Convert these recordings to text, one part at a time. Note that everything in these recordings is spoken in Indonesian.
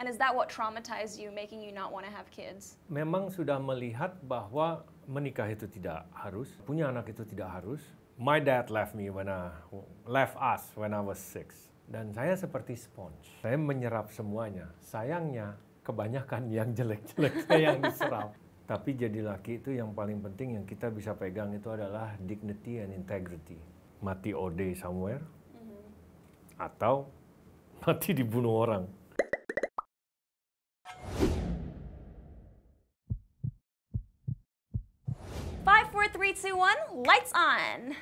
And is that what traumatized you, making you not want to have kids? Memang sudah melihat bahwa menikah itu tidak harus, punya anak itu tidak harus. My dad left me when I left us when I was six. Dan saya seperti sponge. Saya menyerap semuanya. Sayangnya kebanyakan yang jelek-jelek saya yang diserap. Tapi jadi laki itu yang paling penting yang kita bisa pegang itu adalah dignity and integrity. Mati ode somewhere, mm -hmm. atau mati dibunuh orang. Four, three, two, one, lights on!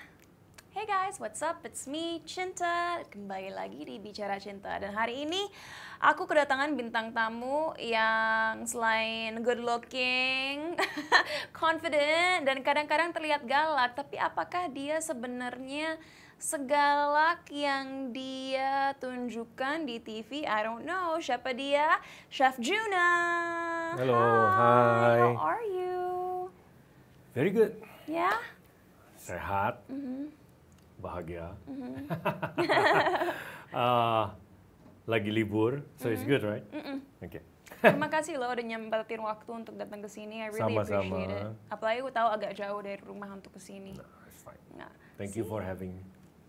Hey guys, what's up? It's me, Cinta. Kembali lagi di Bicara Cinta. Dan hari ini aku kedatangan bintang tamu yang selain good looking, confident, dan kadang-kadang terlihat galak. Tapi apakah dia sebenarnya segalak yang dia tunjukkan di TV? I don't know. Siapa dia? Chef Juna. Hello, hi. hi. How are you? Very good. Ya. Yeah. Sehat. Mm -hmm. Bahagia. Mm -hmm. uh, lagi libur, so mm -hmm. it's mm-hmm. good, right? Mm -mm. Oke. Okay. Terima kasih loh udah nyempetin waktu untuk datang ke sini. I really Sama -sama. appreciate it. Apalagi aku tahu agak jauh dari rumah untuk ke sini. No, nah, it's fine. Nah, Thank see? you for having me.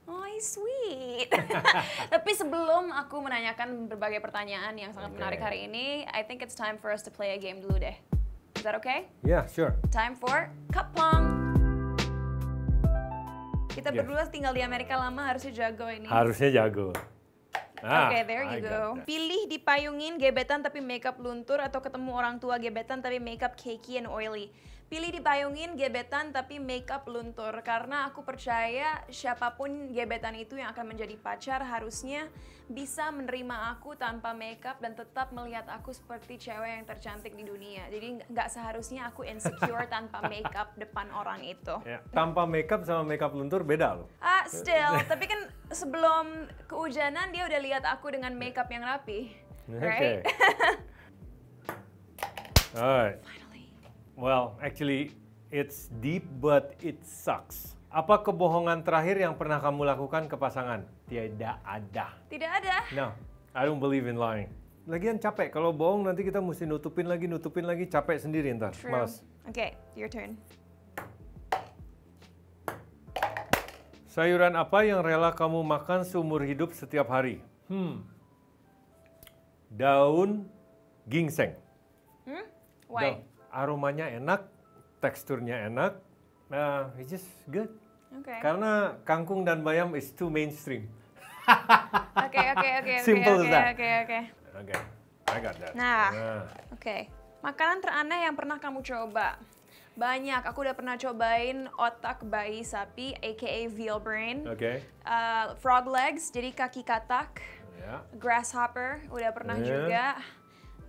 Oh, sweet. Tapi sebelum aku menanyakan berbagai pertanyaan yang sangat okay. menarik hari ini, I think it's time for us to play a game dulu deh. Is that okay? Yeah, sure. Time for kapong. Kita yeah. berdua tinggal di Amerika lama harusnya jago ini. Harusnya jago. Ah, Oke, okay, there you I go. Pilih dipayungin gebetan tapi makeup luntur atau ketemu orang tua gebetan tapi makeup cakey and oily. Pilih dipayungin gebetan tapi makeup luntur karena aku percaya siapapun gebetan itu yang akan menjadi pacar harusnya bisa menerima aku tanpa makeup dan tetap melihat aku seperti cewek yang tercantik di dunia. Jadi nggak seharusnya aku insecure tanpa makeup depan orang itu. Ya. Tanpa makeup sama makeup luntur beda loh. Ah, uh, still. tapi kan sebelum keujanan dia udah lihat aku dengan makeup yang rapi. Right? Alright. Well, actually it's deep but it sucks. Apa kebohongan terakhir yang pernah kamu lakukan ke pasangan? Tidak ada. Tidak ada? No, I don't believe in lying. Lagian capek, kalau bohong nanti kita mesti nutupin lagi, nutupin lagi, capek sendiri ntar, True. males. Oke, okay, your turn. Sayuran apa yang rela kamu makan seumur hidup setiap hari? Hmm, daun ginseng. Hmm? Why? Daun aromanya enak, teksturnya enak, uh, it's just good. Okay. Karena kangkung dan bayam is too mainstream. Oke oke oke oke oke oke. Oke, I got that. Nah, nah. oke. Okay. Makanan teraneh yang pernah kamu coba? Banyak, aku udah pernah cobain otak bayi sapi, aka veal brain. Oke. Okay. Uh, frog legs, jadi kaki katak. Yeah. Grasshopper, udah pernah yeah. juga.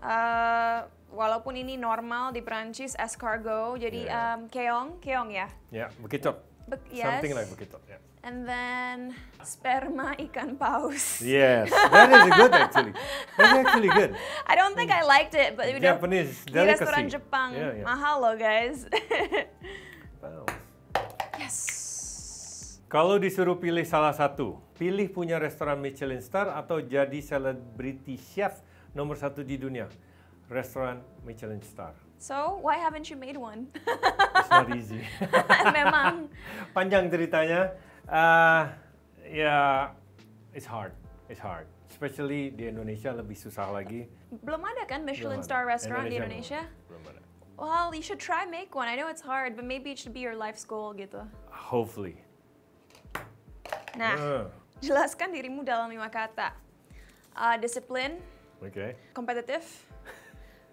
Uh, walaupun ini normal di Prancis escargot, jadi yeah. um, keong, keong ya? Ya, yeah, bekicot. Be yes. Something like bekicot, yeah. And then sperma ikan paus. Yes, that is good actually. That's actually good. I don't think I liked it, but you Japanese delicacy. Di restoran Jepang, yeah, yeah. mahal guys. paus. Yes. Kalau disuruh pilih salah satu, pilih punya restoran Michelin Star atau jadi selebriti chef nomor satu di dunia restoran Michelin star. So, why haven't you made one? It's not easy. Memang. Panjang ceritanya. Uh, ya, yeah, it's hard. It's hard. Especially di Indonesia lebih susah lagi. Belum ada kan Michelin Belum star restaurant Indonesia di Indonesia? Belum, ada. Well, you should try make one. I know it's hard, but maybe it should be your life's goal gitu. Hopefully. Nah, uh. jelaskan dirimu dalam lima kata. Uh, disiplin. Okay. Kompetitif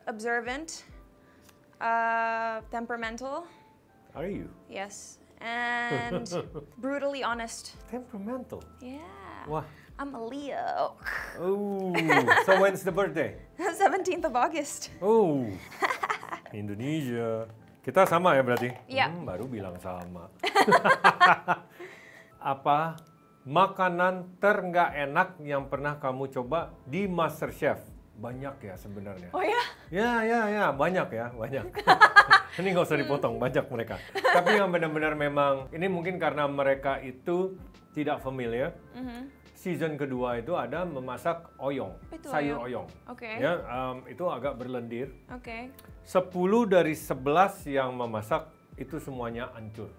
observant, uh, temperamental. Are you? Yes. And brutally honest. Temperamental? Yeah. What? I'm a Leo. Oh, so when's the birthday? 17th of August. Oh, Indonesia. Kita sama ya berarti? Iya. Yeah. Hmm, baru bilang sama. Apa makanan ter enak yang pernah kamu coba di MasterChef? banyak ya sebenarnya. Oh ya? Ya, ya, ya, banyak ya, banyak. ini nggak usah dipotong, banyak mereka. Tapi yang benar-benar memang, ini mungkin karena mereka itu tidak familiar. Mm -hmm. Season kedua itu ada memasak oyong, itu sayur oyong. Oke. Okay. Ya, um, itu agak berlendir. Oke. Okay. Sepuluh dari sebelas yang memasak itu semuanya hancur,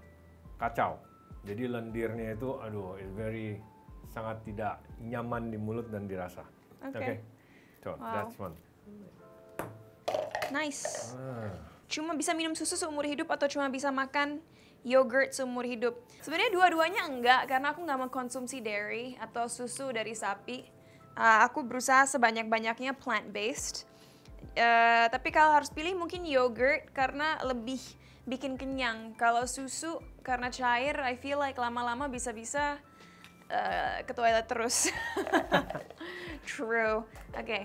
kacau. Jadi lendirnya itu, aduh, very sangat tidak nyaman di mulut dan dirasa. Oke. Okay. Okay? Tuh, wow. that's one. Nice. Ah. Cuma bisa minum susu seumur hidup atau cuma bisa makan yogurt seumur hidup? Sebenarnya dua-duanya enggak, karena aku nggak mengkonsumsi dairy atau susu dari sapi. Uh, aku berusaha sebanyak-banyaknya plant-based. Uh, tapi kalau harus pilih mungkin yogurt karena lebih bikin kenyang. Kalau susu karena cair, I feel like lama-lama bisa-bisa uh, ke toilet terus. True. Oke. Okay.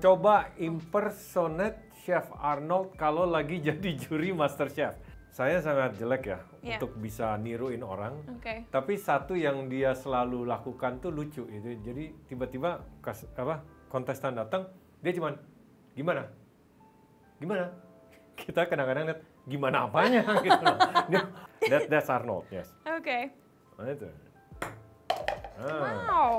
Coba impersonate Chef Arnold kalau lagi jadi juri Master Chef. Saya sangat jelek ya yeah. untuk bisa niruin orang. Okay. Tapi satu yang dia selalu lakukan tuh lucu itu. Jadi tiba-tiba apa kontestan datang, dia cuman gimana? Gimana? Kita kadang-kadang lihat gimana apanya gitu. That, that's Arnold, yes. Oke. Okay. Nah, itu. Ah. Wow.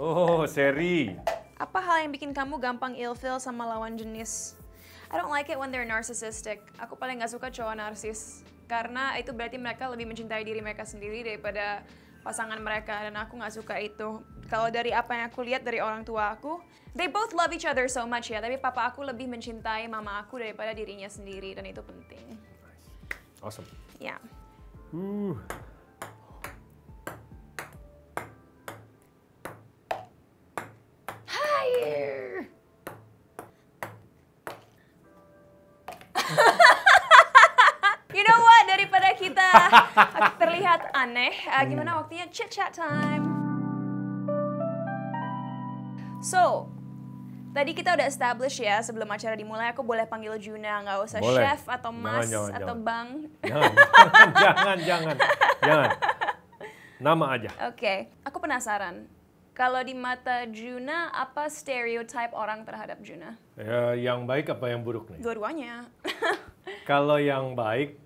Oh, seri. Apa hal yang bikin kamu gampang ilfil sama lawan jenis? I don't like it when they're narcissistic. Aku paling nggak suka cowok narsis. Karena itu berarti mereka lebih mencintai diri mereka sendiri daripada pasangan mereka dan aku nggak suka itu. Kalau dari apa yang aku lihat dari orang tua aku, they both love each other so much ya, tapi papa aku lebih mencintai mama aku daripada dirinya sendiri dan itu penting. Awesome. Ya. Yeah. Uh. you know what? Daripada kita terlihat aneh, uh, hmm. gimana waktunya chit chat time. So, Tadi kita udah establish ya sebelum acara dimulai aku boleh panggil Juna nggak usah boleh. chef atau mas jangan, jangan, atau bang. Jangan, jangan, jangan, jangan. Nama aja. Oke, okay. aku penasaran. Kalau di mata Juna, apa stereotype orang terhadap Juna? Ya, yang baik apa yang buruk nih? Dua-duanya. Kalau yang baik,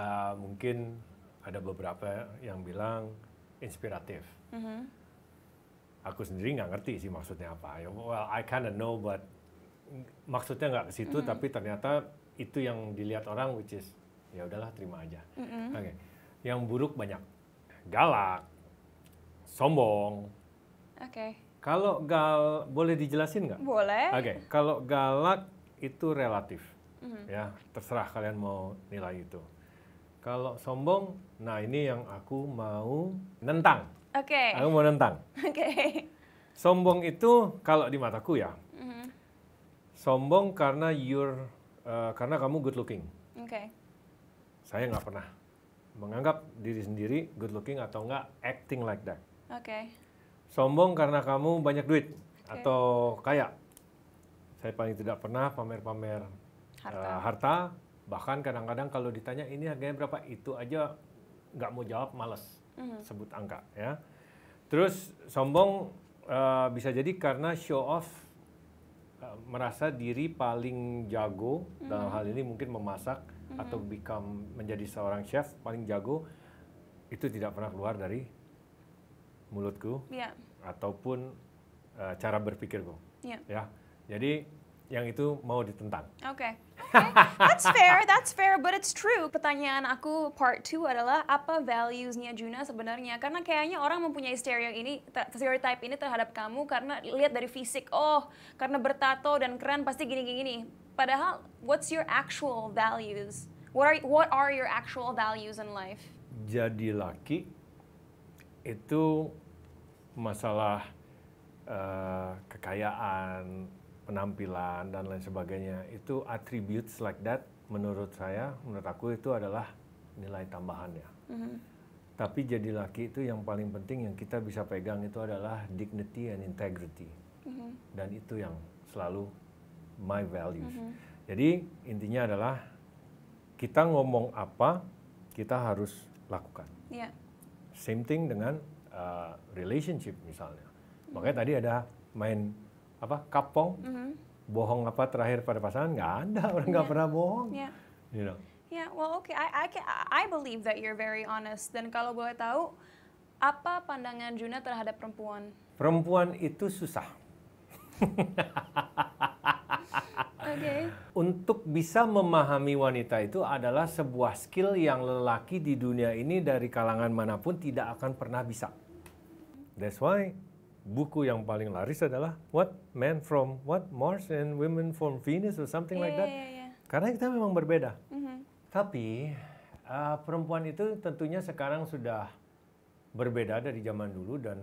uh, mungkin ada beberapa yang bilang inspiratif. Mm -hmm. Aku sendiri nggak ngerti sih maksudnya apa. Ya, well, I kinda know, but maksudnya nggak ke situ, mm -hmm. tapi ternyata itu yang dilihat orang, which is ya udahlah terima aja. Mm -hmm. Oke, okay. yang buruk banyak, galak, sombong, Oke. Okay. Kalau gal boleh dijelasin nggak? Boleh. Oke. Okay. Kalau galak itu relatif, mm-hmm. ya terserah kalian mau nilai itu. Kalau sombong, nah ini yang aku mau nentang. Oke. Okay. Aku mau nentang. Oke. Okay. Sombong itu kalau di mataku ya. Mm-hmm. Sombong karena you're uh, karena kamu good looking. Oke. Okay. Saya nggak pernah menganggap diri sendiri good looking atau nggak acting like that. Oke. Okay sombong karena kamu banyak duit okay. atau kaya. Saya paling tidak pernah pamer-pamer harta. Uh, harta. Bahkan kadang-kadang kalau ditanya ini harganya berapa, itu aja nggak mau jawab, males mm-hmm. sebut angka ya. Terus sombong uh, bisa jadi karena show off uh, merasa diri paling jago mm-hmm. dalam hal ini mungkin memasak mm-hmm. atau become menjadi seorang chef paling jago itu tidak pernah keluar dari mulutku yeah. ataupun uh, cara berpikirku. Yeah. Ya. Jadi yang itu mau ditentang. Oke. Okay. Okay. That's fair, that's fair, but it's true. Pertanyaan aku part 2 adalah apa valuesnya Juna sebenarnya? Karena kayaknya orang mempunyai stereo ini, stereotype ini terhadap kamu karena lihat dari fisik, oh, karena bertato dan keren pasti gini-gini. Padahal, what's your actual values? What are, what are your actual values in life? Jadi laki itu masalah uh, kekayaan, penampilan dan lain sebagainya itu attributes like that menurut saya menurut aku itu adalah nilai tambahannya. Mm-hmm. Tapi jadi laki itu yang paling penting yang kita bisa pegang itu adalah dignity and integrity mm-hmm. dan itu yang selalu my values. Mm-hmm. Jadi intinya adalah kita ngomong apa kita harus lakukan. Yeah. Same thing dengan Uh, relationship misalnya. Makanya tadi ada main apa kapong, mm -hmm. bohong apa terakhir pada pasangan nggak ada orang nggak yeah. pernah bohong. Yeah. You know. Yeah, well, okay. I I I believe that you're very honest. Dan kalau boleh tahu, apa pandangan Juna terhadap perempuan? Perempuan itu susah. okay. Untuk bisa memahami wanita itu adalah sebuah skill yang lelaki di dunia ini dari kalangan manapun tidak akan pernah bisa. That's why buku yang paling laris adalah What Men from What Mars and Women from Venus or something yeah, like that. Yeah, yeah. Karena kita memang berbeda. Mm -hmm. Tapi uh, perempuan itu tentunya sekarang sudah berbeda dari zaman dulu dan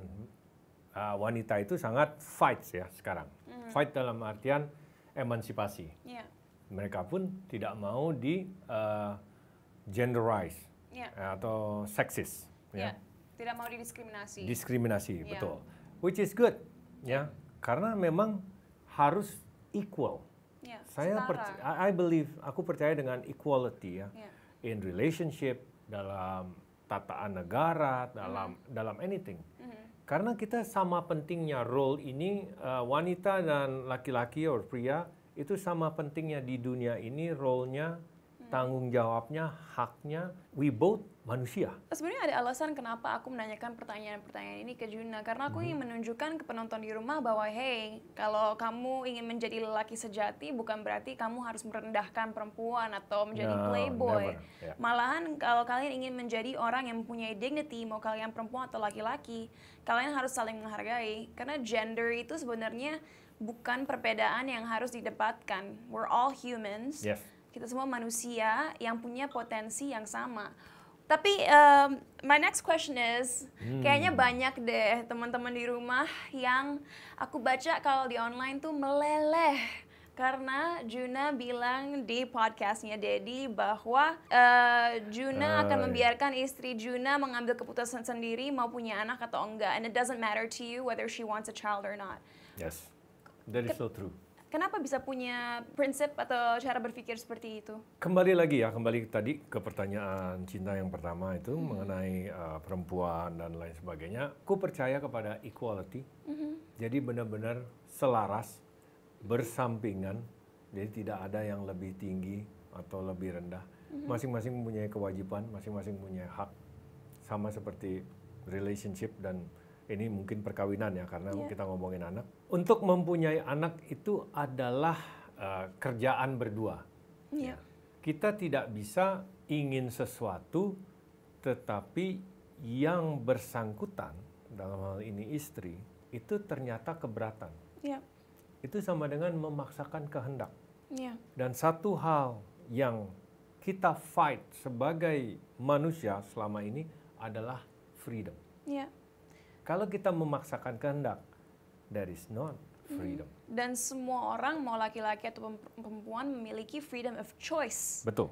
uh, wanita itu sangat fight ya sekarang. Mm. Fight dalam artian emansipasi. Yeah. Mereka pun tidak mau di uh, genderize yeah. Uh, atau seksis. Ya. Yeah. Ya. Tidak mau didiskriminasi. Diskriminasi, yeah. betul. Which is good, ya. Yeah. Karena memang harus equal. Yeah, Saya percaya, I believe, aku percaya dengan equality ya. Yeah. In relationship, dalam tataan negara, dalam mm dalam anything. Mm-hmm. Karena kita sama pentingnya role ini uh, wanita dan laki-laki atau pria itu sama pentingnya di dunia ini role-nya, mm-hmm. tanggung jawabnya, haknya. We both manusia. Sebenarnya ada alasan kenapa aku menanyakan pertanyaan-pertanyaan ini ke Juna karena aku ingin mhm. menunjukkan ke penonton di rumah bahwa hey, kalau kamu ingin menjadi lelaki sejati bukan berarti kamu harus merendahkan perempuan atau menjadi no, playboy. Yeah. Malahan kalau kalian ingin menjadi orang yang mempunyai dignity, mau kalian perempuan atau laki-laki, kalian harus saling menghargai karena gender itu sebenarnya bukan perbedaan yang harus didebatkan. We're all humans. Yes. Kita semua manusia yang punya potensi yang sama tapi um, my next question is, hmm. kayaknya banyak deh teman-teman di rumah yang aku baca kalau di online tuh meleleh karena Juna bilang di podcastnya Dedi bahwa uh, Juna uh, akan ah, iya. membiarkan istri Juna mengambil keputusan sendiri mau punya anak atau enggak and it doesn't matter to you whether she wants a child or not. Yes, that is so true. Kenapa bisa punya prinsip atau cara berpikir seperti itu? Kembali lagi ya, kembali tadi ke pertanyaan cinta yang pertama itu hmm. mengenai uh, perempuan dan lain sebagainya. Ku percaya kepada equality, hmm. jadi benar-benar selaras, bersampingan, jadi tidak ada yang lebih tinggi atau lebih rendah. Hmm. Masing-masing hmm. mempunyai kewajiban, masing-masing mempunyai hak, sama seperti relationship dan ini mungkin perkawinan ya karena yeah. kita ngomongin anak untuk mempunyai anak itu adalah uh, kerjaan berdua. Yeah. Ya. Kita tidak bisa ingin sesuatu tetapi yang bersangkutan dalam hal ini istri itu ternyata keberatan. Yeah. Itu sama dengan memaksakan kehendak. Yeah. Dan satu hal yang kita fight sebagai manusia selama ini adalah freedom. Yeah. Kalau kita memaksakan kehendak, There is not hmm. freedom. Hmm. Dan semua orang mau laki-laki atau perempuan memiliki freedom of choice. Betul.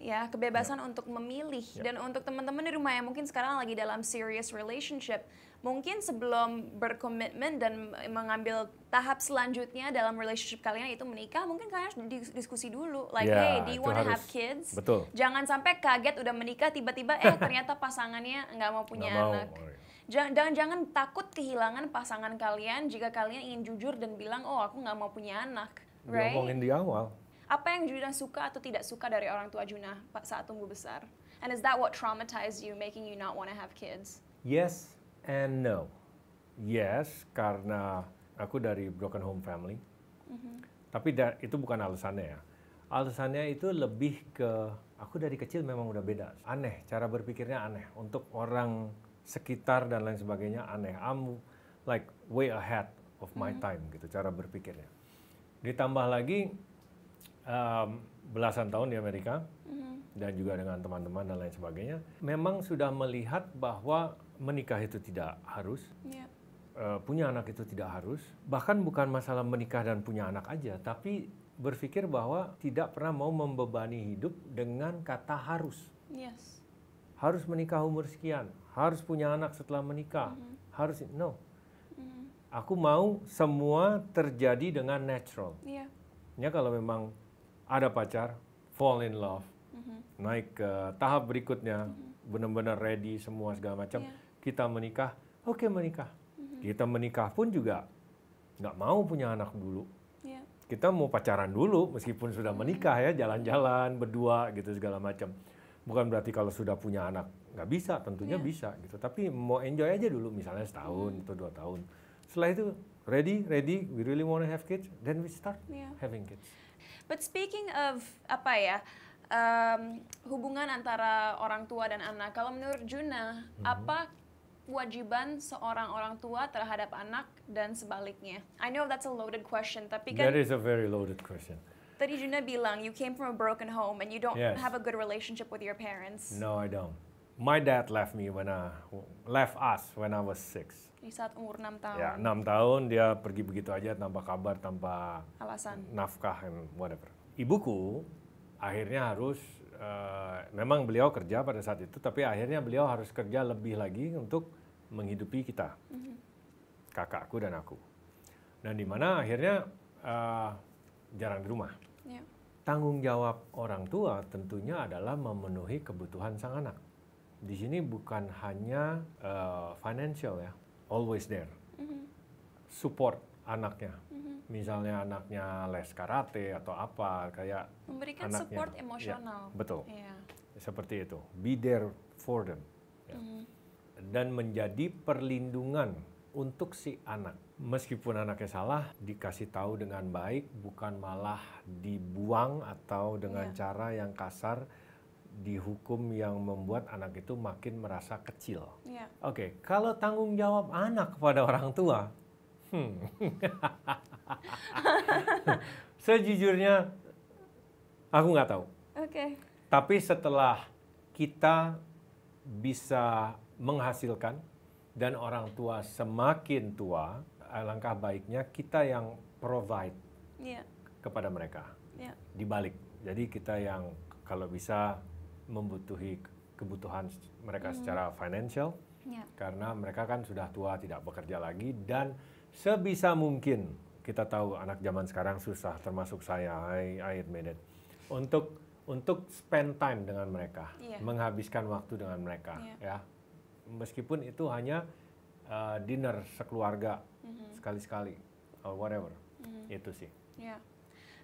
Ya, kebebasan yeah. untuk memilih yeah. dan untuk teman-teman di rumah yang mungkin sekarang lagi dalam serious relationship, mungkin sebelum berkomitmen dan mengambil tahap selanjutnya dalam relationship kalian itu menikah, mungkin kalian harus diskusi dulu like yeah, hey, do you want to have kids? Betul. Jangan sampai kaget udah menikah tiba-tiba eh ternyata pasangannya nggak mau punya gak anak. Mau. Oh, dan jangan takut kehilangan pasangan kalian jika kalian ingin jujur dan bilang oh aku nggak mau punya anak right ngomongin di awal apa yang Juna suka atau tidak suka dari orang tua Juna saat tumbuh besar and is that what traumatized you making you not want to have kids yes and no yes karena aku dari broken home family mm -hmm. tapi itu bukan alasannya ya alasannya itu lebih ke aku dari kecil memang udah beda aneh cara berpikirnya aneh untuk orang sekitar dan lain sebagainya aneh. I'm like way ahead of my hmm. time gitu cara berpikirnya. Ditambah lagi um, belasan tahun di Amerika mm-hmm. dan juga dengan teman-teman dan lain sebagainya, memang sudah melihat bahwa menikah itu tidak harus, yeah. Ya. uh, punya anak itu tidak harus, bahkan bukan masalah menikah dan punya anak aja, tapi berpikir bahwa tidak pernah mau membebani hidup dengan kata harus. Yes harus menikah umur sekian, harus punya anak setelah menikah, mm-hmm. harus no. Mm-hmm. Aku mau semua terjadi dengan natural. Yeah. Ya kalau memang ada pacar, fall in love, mm-hmm. naik ke tahap berikutnya, mm-hmm. benar-benar ready semua segala macam, yeah. kita menikah, oke okay, menikah. Mm-hmm. Kita menikah pun juga nggak mau punya anak dulu. Yeah. Kita mau pacaran dulu, meskipun sudah menikah ya, jalan-jalan berdua gitu segala macam bukan berarti kalau sudah punya anak nggak bisa tentunya yeah. bisa gitu tapi mau enjoy aja dulu misalnya setahun hmm. atau dua tahun setelah itu ready ready we really want to have kids then we start yeah. having kids but speaking of apa ya um, hubungan antara orang tua dan anak kalau menurut Juna hmm. apa kewajiban seorang orang tua terhadap anak dan sebaliknya I know that's a loaded question tapi kan that is a very loaded question Tadi Juna bilang you came from a broken home and you don't yes. have a good relationship with your parents. No, I don't. My dad left me when I left us when I was six. Di saat umur 6 ya, tahun. Ya, 6 tahun dia pergi begitu aja tanpa kabar, tanpa alasan. Nafkah and whatever. Ibuku akhirnya harus uh, memang beliau kerja pada saat itu tapi akhirnya beliau harus kerja lebih lagi untuk menghidupi kita. Mm -hmm. Kakakku dan aku. Dan di mana akhirnya uh, jarang di rumah. Ya. Tanggung jawab orang tua tentunya adalah memenuhi kebutuhan sang anak. Di sini bukan hanya uh, financial ya, always there. Mm -hmm. Support anaknya. Mm -hmm. Misalnya anaknya les karate atau apa, kayak memberikan anaknya. support ya, emosional. Ya, betul. Yeah. Seperti itu. Be there for them. Ya. Mm -hmm. Dan menjadi perlindungan untuk si anak meskipun anaknya salah dikasih tahu dengan baik bukan malah dibuang atau dengan yeah. cara yang kasar dihukum yang membuat anak itu makin merasa kecil. Yeah. Oke, okay. kalau tanggung jawab anak kepada orang tua, hmm. sejujurnya aku nggak tahu. Oke. Okay. Tapi setelah kita bisa menghasilkan dan orang tua semakin tua, alangkah eh, baiknya kita yang provide yeah. kepada mereka yeah. balik. Jadi kita yang kalau bisa membutuhi kebutuhan mereka mm. secara financial yeah. karena mereka kan sudah tua tidak bekerja lagi dan sebisa mungkin kita tahu anak zaman sekarang susah termasuk saya I, I admit it untuk untuk spend time dengan mereka yeah. menghabiskan waktu dengan mereka yeah. ya meskipun itu hanya uh, dinner sekeluarga Mm-hmm. sekali-sekali or whatever mm-hmm. itu sih yeah.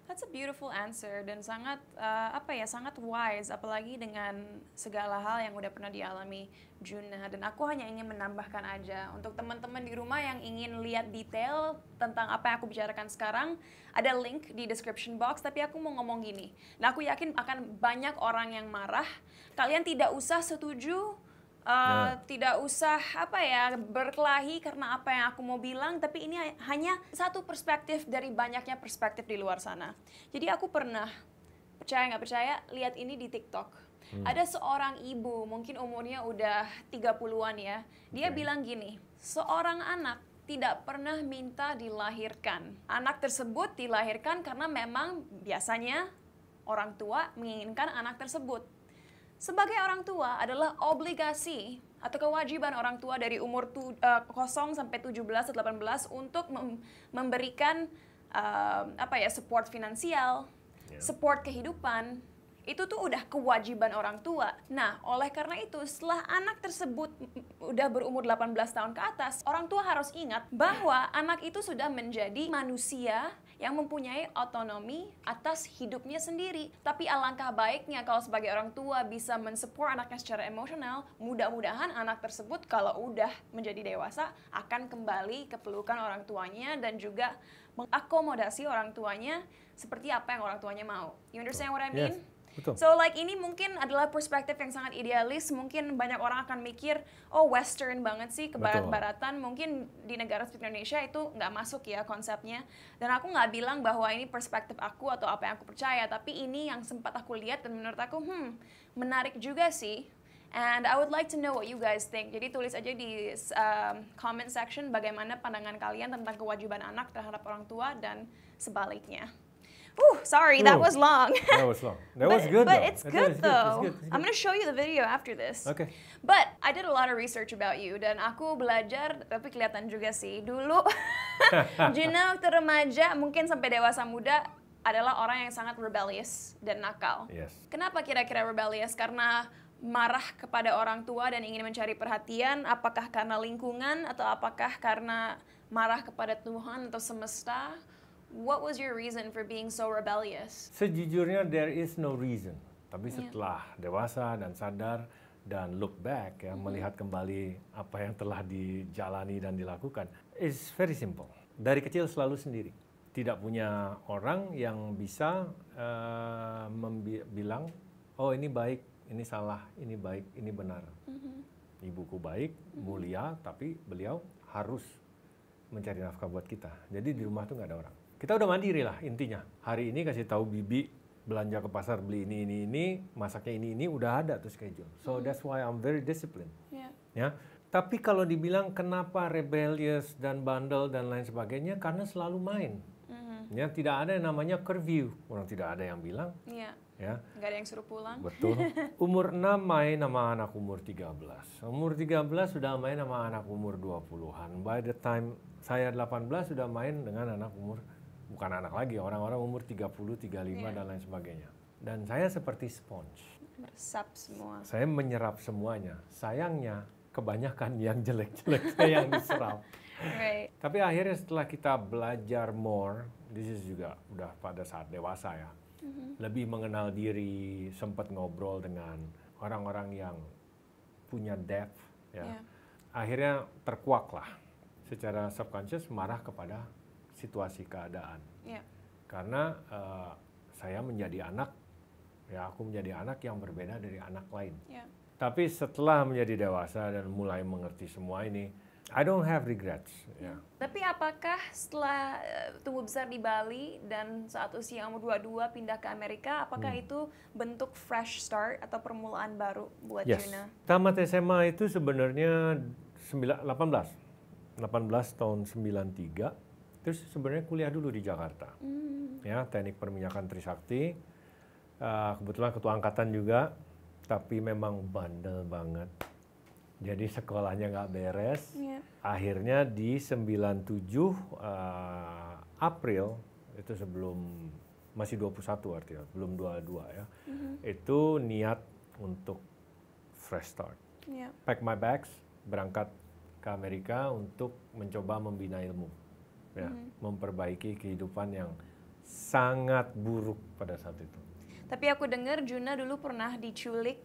That's a beautiful answer dan sangat uh, apa ya sangat wise apalagi dengan segala hal yang udah pernah dialami Juna dan aku hanya ingin menambahkan aja untuk teman-teman di rumah yang ingin lihat detail tentang apa yang aku bicarakan sekarang ada link di description box tapi aku mau ngomong gini. Nah aku yakin akan banyak orang yang marah. Kalian tidak usah setuju Uh, ya. Tidak usah apa ya berkelahi karena apa yang aku mau bilang, tapi ini hanya satu perspektif dari banyaknya perspektif di luar sana. Jadi aku pernah percaya nggak percaya lihat ini di TikTok. Hmm. Ada seorang ibu, mungkin umurnya udah 30-an ya. Dia okay. bilang gini, seorang anak tidak pernah minta dilahirkan. Anak tersebut dilahirkan karena memang biasanya orang tua menginginkan anak tersebut. Sebagai orang tua adalah obligasi atau kewajiban orang tua dari umur tu, uh, eh, 0 sampai 17 atau 18 untuk mem memberikan uh, apa ya support finansial, ya. support kehidupan. Itu tuh udah kewajiban orang tua. Nah, oleh karena itu setelah anak tersebut udah berumur 18 tahun ke atas, orang tua harus ingat bahwa anak itu sudah menjadi manusia yang mempunyai otonomi atas hidupnya sendiri. Tapi alangkah baiknya kalau sebagai orang tua bisa mensupport anaknya secara emosional, mudah-mudahan anak tersebut kalau udah menjadi dewasa akan kembali ke pelukan orang tuanya dan juga mengakomodasi orang tuanya seperti apa yang orang tuanya mau. You understand what I mean? Yes. So like ini mungkin adalah perspektif yang sangat idealis. Mungkin banyak orang akan mikir, oh western banget sih ke barat-baratan. Mungkin di negara seperti Indonesia itu nggak masuk ya konsepnya. Dan aku nggak bilang bahwa ini perspektif aku atau apa yang aku percaya. Tapi ini yang sempat aku lihat dan menurut aku, hmm, menarik juga sih. And I would like to know what you guys think. Jadi tulis aja di um, comment section bagaimana pandangan kalian tentang kewajiban anak terhadap orang tua dan sebaliknya. Ooh, sorry, that was long. that was long. That but, was good. But though. it's good though. it's good, it's good. I'm gonna show you the video after this. Okay. But I did a lot of research about you dan aku belajar tapi kelihatan juga sih dulu Juna waktu remaja mungkin sampai dewasa muda adalah orang yang sangat rebellious dan nakal. Yes. Kenapa kira-kira rebellious? Karena marah kepada orang tua dan ingin mencari perhatian, apakah karena lingkungan atau apakah karena marah kepada Tuhan atau semesta? What was your reason for being so rebellious? Sejujurnya there is no reason. Tapi setelah yeah. dewasa dan sadar dan look back ya mm -hmm. melihat kembali apa yang telah dijalani dan dilakukan it's very simple. Dari kecil selalu sendiri. Tidak punya orang yang bisa uh, bilang oh ini baik, ini salah, ini baik, ini benar. Mm -hmm. Ibuku baik, mm-hmm. mulia, mm -hmm. tapi beliau harus mencari nafkah buat kita. Jadi di rumah tuh nggak ada orang kita udah mandiri lah intinya. Hari ini kasih tahu Bibi belanja ke pasar beli ini ini ini, masaknya ini ini udah ada tuh schedule. So hmm. that's why I'm very disciplined. Yeah. Ya. Tapi kalau dibilang kenapa rebellious dan bandel dan lain sebagainya karena selalu main. mm Ya, tidak ada yang namanya curfew. Orang tidak ada yang bilang. Iya. Ya. ya. Gak ada yang suruh pulang. Betul. Umur 6 main sama anak umur 13. Umur 13 sudah main sama anak umur 20-an. By the time saya 18 sudah main dengan anak umur bukan anak lagi, orang-orang umur 30, 35 yeah. dan lain sebagainya. Dan saya seperti sponge. Meresap semua. Saya menyerap semuanya. Sayangnya kebanyakan yang jelek-jelek saya yang diserap. Right. Tapi akhirnya setelah kita belajar more, this is juga udah pada saat dewasa ya. Mm-hmm. Lebih mengenal diri, sempat ngobrol dengan orang-orang yang punya depth ya. Yeah. Akhirnya terkuak lah secara subconscious marah kepada situasi keadaan. Yeah. Karena uh, saya menjadi anak, ya aku menjadi anak yang berbeda dari anak lain. Yeah. Tapi setelah menjadi dewasa dan mulai mengerti semua ini, I don't have regrets. Yeah. Hmm. Tapi apakah setelah eh, tumbuh besar di Bali dan saat usia umur 22 pindah ke Amerika, apakah hmm. itu bentuk fresh start atau permulaan baru buat yes. Juna? Tamat SMA itu sebenarnya 18, 18 tahun 93 terus sebenarnya kuliah dulu di Jakarta hmm. ya teknik perminyakan Trisakti uh, kebetulan ketua angkatan juga tapi memang bandel banget jadi sekolahnya nggak beres yeah. akhirnya di 97 uh, eh, April itu sebelum masih 21 artinya belum 22 ya mm -hmm. itu niat untuk fresh start yeah. pack my bags berangkat ke Amerika untuk mencoba membina ilmu ya, hmm. memperbaiki kehidupan yang sangat buruk pada saat itu. Tapi aku dengar Juna dulu pernah diculik,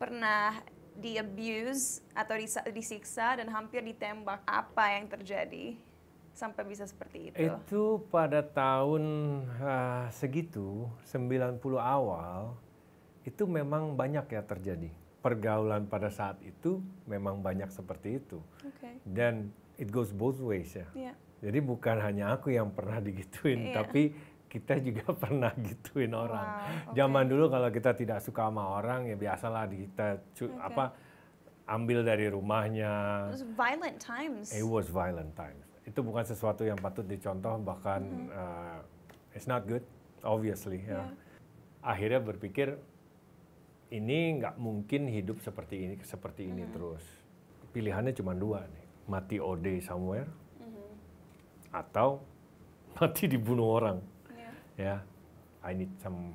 pernah di abuse atau disiksa dan hampir ditembak. Apa yang terjadi sampai bisa seperti itu? Itu pada tahun uh, segitu, 90 awal, itu memang banyak ya terjadi. Pergaulan pada saat itu memang banyak seperti itu. Okay. Dan it goes both ways ya. Yeah. Jadi bukan hanya aku yang pernah digituin, iya. tapi kita juga pernah gituin orang. Wow, okay. Zaman dulu kalau kita tidak suka sama orang ya biasalah kita okay. apa ambil dari rumahnya. It was violent times. It was violent times. Itu bukan sesuatu yang patut dicontoh bahkan mm -hmm. uh, it's not good obviously ya. yeah. ya. Akhirnya berpikir ini nggak mungkin hidup seperti ini seperti ini mm -hmm. terus. Pilihannya cuma dua nih, mati OD somewhere atau mati dibunuh orang. Yeah. Ya, I need some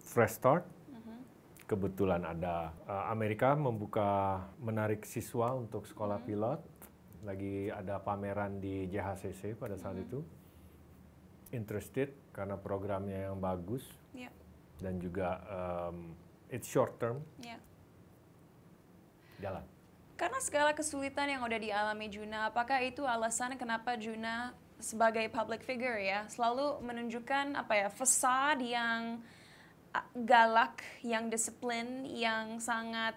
fresh start. Mm-hmm. Kebetulan ada eh, Amerika membuka menarik siswa untuk sekolah -hmm. pilot. Lagi ada pameran di JHCC pada saat -hmm. itu. Interested karena programnya yang bagus yeah. dan juga um, it's short term. Yeah. Jalan. Karena segala kesulitan yang udah dialami Juna, apakah itu alasan kenapa Juna sebagai public figure ya selalu menunjukkan apa ya fasad yang galak, yang disiplin, yang sangat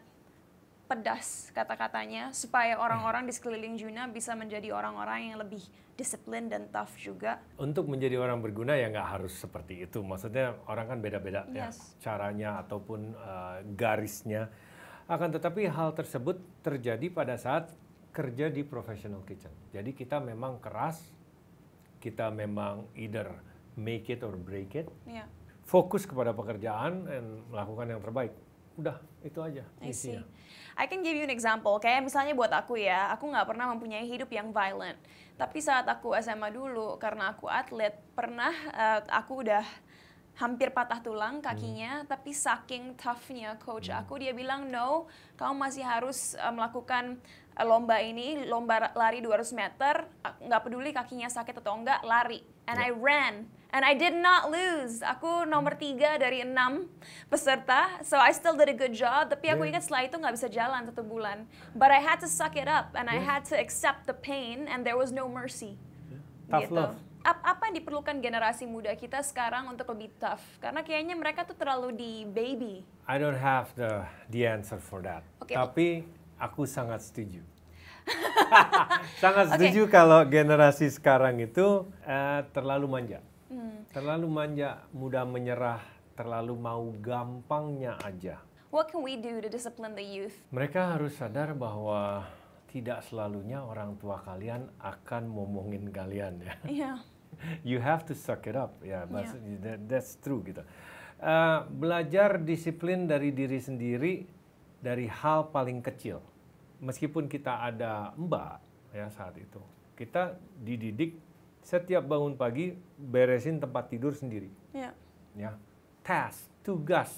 pedas kata-katanya supaya orang-orang di sekeliling Juna bisa menjadi orang-orang yang lebih disiplin dan tough juga. Untuk menjadi orang berguna ya nggak harus seperti itu. Maksudnya orang kan beda-beda ya, yes. ya caranya ataupun uh, garisnya. Akan tetapi hal tersebut terjadi pada saat kerja di professional kitchen. Jadi kita memang keras kita memang either make it or break it. Yeah. Fokus kepada pekerjaan dan melakukan yang terbaik. Udah, itu aja I isinya. I can give you an example. Kayak misalnya buat aku ya, aku nggak pernah mempunyai hidup yang violent. Tapi saat aku SMA dulu, karena aku atlet, pernah uh, aku udah hampir patah tulang kakinya, hmm. tapi saking toughnya coach hmm. aku dia bilang no, kamu masih harus uh, melakukan Eh, lomba ini lomba lari 200 meter nggak peduli kakinya sakit atau enggak lari and yeah. I iya. ran and I did not lose aku nomor hmm. tiga dari enam peserta so I still did a good job tapi aku yeah. ingat setelah itu nggak bisa jalan satu bulan but I had to suck it up and yeah. I had to accept the pain and there was no mercy tough gitu. love apa yang diperlukan generasi muda kita sekarang untuk lebih tough? Karena kayaknya mereka tuh terlalu di baby. I don't have the the answer for that. Okay. Tapi Aku sangat setuju. sangat setuju okay. kalau generasi sekarang itu eh, terlalu manja. Hmm. Terlalu manja, mudah menyerah, terlalu mau gampangnya aja. What can we do to discipline the youth? Mereka harus sadar bahwa tidak selalunya orang tua kalian akan ngomongin kalian ya. Yeah. you have to suck it up ya. Yeah, yeah. that's true gitu. Uh, belajar disiplin dari diri sendiri dari hal paling kecil. Meskipun kita ada mbak ya saat itu, kita dididik setiap bangun pagi beresin tempat tidur sendiri. Ya. ya. Task, tugas,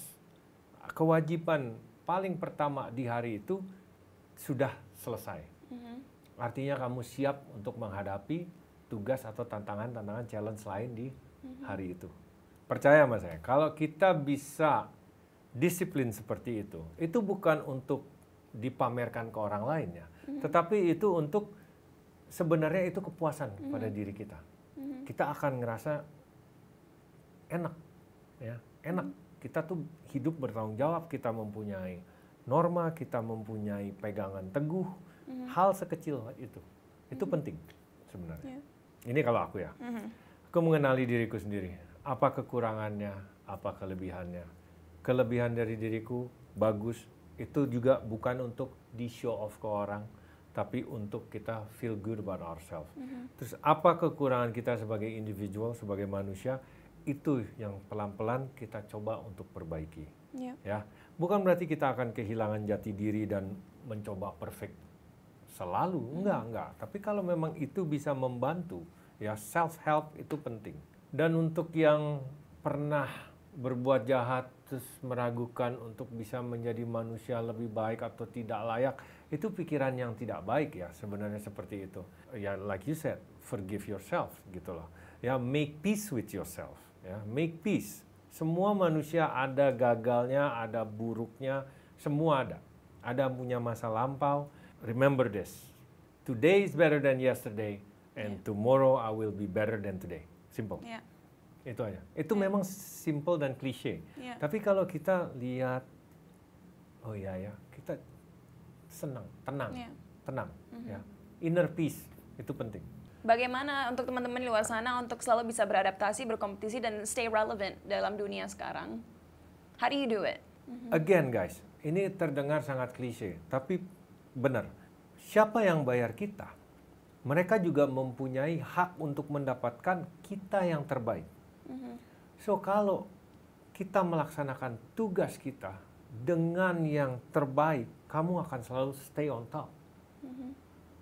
kewajiban paling pertama di hari itu sudah selesai. Mm-hmm. Artinya kamu siap untuk menghadapi tugas atau tantangan-tantangan challenge lain di mm-hmm. hari itu. Percaya sama saya, kalau kita bisa disiplin seperti itu itu bukan untuk dipamerkan ke orang lainnya mm-hmm. tetapi itu untuk sebenarnya itu kepuasan mm-hmm. pada diri kita mm-hmm. kita akan ngerasa enak ya enak mm-hmm. kita tuh hidup bertanggung jawab kita mempunyai norma kita mempunyai pegangan teguh mm-hmm. hal sekecil itu itu mm-hmm. penting sebenarnya yeah. ini kalau aku ya mm-hmm. aku mengenali diriku sendiri apa kekurangannya apa kelebihannya kelebihan dari diriku bagus itu juga bukan untuk di show off ke orang tapi untuk kita feel good about ourselves. Mm -hmm. Terus apa kekurangan kita sebagai individual, sebagai manusia itu yang pelan-pelan kita coba untuk perbaiki. Yeah. Ya, bukan berarti kita akan kehilangan jati diri dan mencoba perfect selalu. Mm. Enggak, enggak. Tapi kalau memang itu bisa membantu, ya self help itu penting. Dan untuk yang pernah berbuat jahat terus meragukan untuk bisa menjadi manusia lebih baik atau tidak layak itu pikiran yang tidak baik ya sebenarnya seperti itu ya like you said forgive yourself gitu loh ya make peace with yourself ya make peace semua manusia ada gagalnya ada buruknya semua ada ada punya masa lampau remember this today is better than yesterday and yeah. tomorrow I will be better than today simple yeah. Itu aja. Iya. Itu yeah. memang simple dan klise. Yeah. Tapi kalau kita lihat, oh iya ya, kita senang, tenang, yeah. tenang. Mm -hmm. ya. Inner peace itu penting. Bagaimana untuk teman-teman di luar sana untuk selalu bisa beradaptasi, berkompetisi, dan stay relevant dalam dunia sekarang? How do you do it? Mm -hmm. Again guys, ini terdengar sangat klise, tapi benar. Siapa yang bayar kita? Mereka juga mempunyai hak untuk mendapatkan kita yang terbaik hmm So kalau kita melaksanakan tugas kita dengan yang terbaik, kamu akan selalu stay on top. Mm-hmm.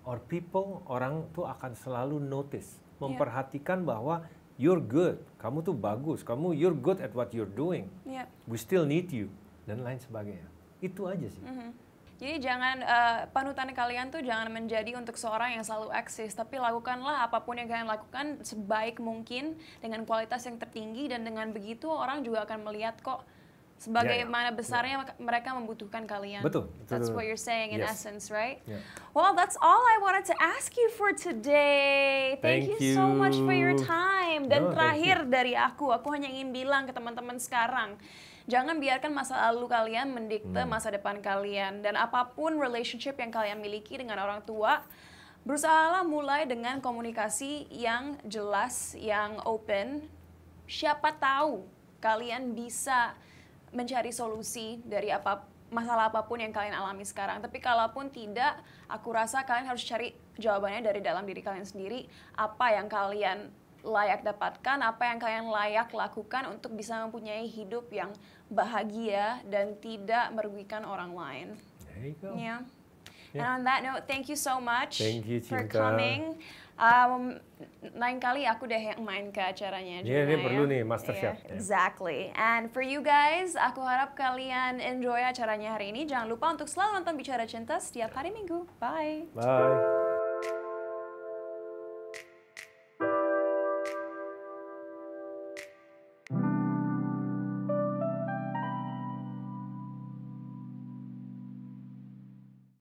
Or people orang tuh akan selalu notice, memperhatikan yeah. bahwa you're good, kamu tuh bagus, kamu you're good at what you're doing. Yeah. We still need you dan lain sebagainya. Itu aja sih. Mm-hmm. Jadi jangan uh, panutan kalian tuh jangan menjadi untuk seorang yang selalu eksis, tapi lakukanlah apapun yang kalian lakukan sebaik mungkin dengan kualitas yang tertinggi dan dengan begitu orang juga akan melihat kok sebagaimana yeah, yeah. besarnya yeah. mereka membutuhkan kalian. Betul. betul. That's what you're saying in yes. essence, right? Yeah. Well, that's all I wanted to ask you for today. Thank, thank you, so much for your time. Dan no, terakhir dari aku, aku hanya ingin bilang ke teman-teman sekarang. Jangan biarkan masa lalu kalian mendikte hmm. masa depan kalian dan apapun relationship yang kalian miliki dengan orang tua, berusahalah mulai dengan komunikasi yang jelas, yang open. Siapa tahu kalian bisa mencari solusi dari apa masalah apapun yang kalian alami sekarang. Tapi kalaupun tidak, aku rasa kalian harus cari jawabannya dari dalam diri kalian sendiri. Apa yang kalian layak dapatkan, apa yang kalian layak lakukan untuk bisa mempunyai hidup yang bahagia dan tidak merugikan orang lain. There you go. Yeah. yeah. And on that note, thank you so much thank you, for coming. Um, lain kali aku deh yang main ke acaranya. Iya, yeah, ini perlu nih Master iya, Yeah, exactly. And for you guys, aku harap kalian enjoy acaranya hari ini. Jangan lupa untuk selalu nonton Bicara Cinta setiap hari Minggu. Bye. Bye.